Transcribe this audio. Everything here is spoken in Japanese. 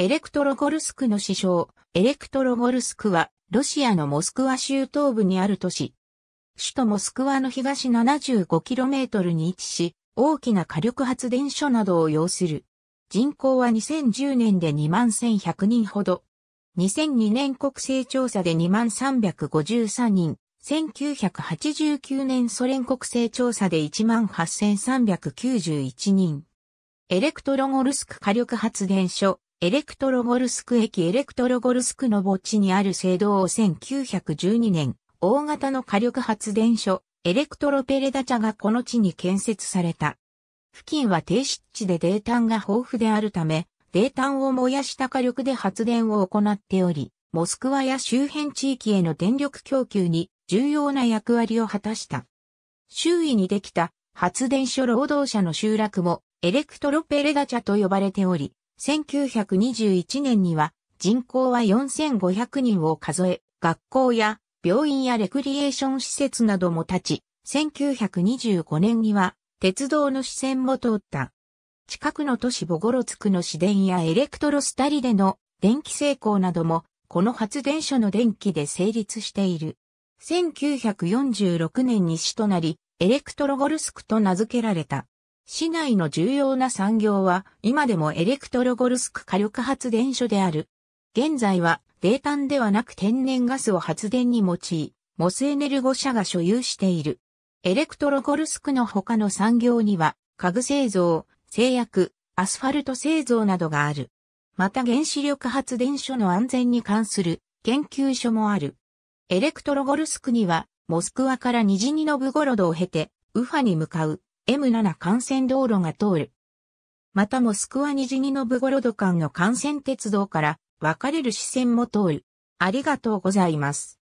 エレクトロゴルスクの首相、エレクトロゴルスクは、ロシアのモスクワ州東部にある都市。首都モスクワの東 75km に位置し、大きな火力発電所などを要する。人口は2010年で21,100人ほど。2002年国勢調査で2353人。1989年ソ連国勢調査で18,391人。エレクトロゴルスク火力発電所、エレクトロゴルスク駅エレクトロゴルスクの墓地にある聖堂を1912年、大型の火力発電所、エレクトロペレダチャがこの地に建設された。付近は低湿地で泥炭が豊富であるため、泥炭を燃やした火力で発電を行っており、モスクワや周辺地域への電力供給に重要な役割を果たした。周囲にできた発電所労働者の集落もエレクトロペレダチャと呼ばれており、1921年には人口は4500人を数え、学校や病院やレクリエーション施設なども立ち、1925年には鉄道の支線も通った。近くの都市ボゴロツクの市電やエレクトロスタリでの電気成功なども、この発電所の電気で成立している。1946年に市となり、エレクトロゴルスクと名付けられた。市内の重要な産業は今でもエレクトロゴルスク火力発電所である。現在は冷炭ではなく天然ガスを発電に用い、モスエネルゴ社が所有している。エレクトロゴルスクの他の産業には家具製造、製薬、アスファルト製造などがある。また原子力発電所の安全に関する研究所もある。エレクトロゴルスクにはモスクワからニジニノブゴロドを経てウファに向かう M7 幹線道路が通る。またモスクワニジニノブゴロド間の幹線鉄道から分かれる支線も通る。ありがとうございます。